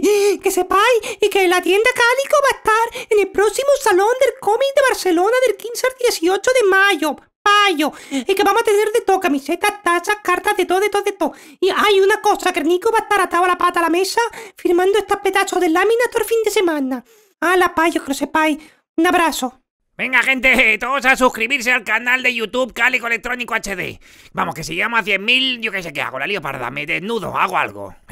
que sepáis y que la tienda Cálico va a estar en el próximo Salón del Cómic de Barcelona del 15 al 18 de mayo. payo. Y que vamos a tener de todo, camisetas, tachas, cartas, de todo, de todo, de todo. Y hay una cosa, que Nico va a estar atado a la pata a la mesa firmando estos pedazos de láminas todo el fin de semana. A payo, que lo sepáis. Un abrazo. Venga, gente, todos a suscribirse al canal de YouTube Cálico Electrónico HD. Vamos, que si llegamos a 100.000, yo qué sé qué hago, la lío parda, me desnudo, hago algo.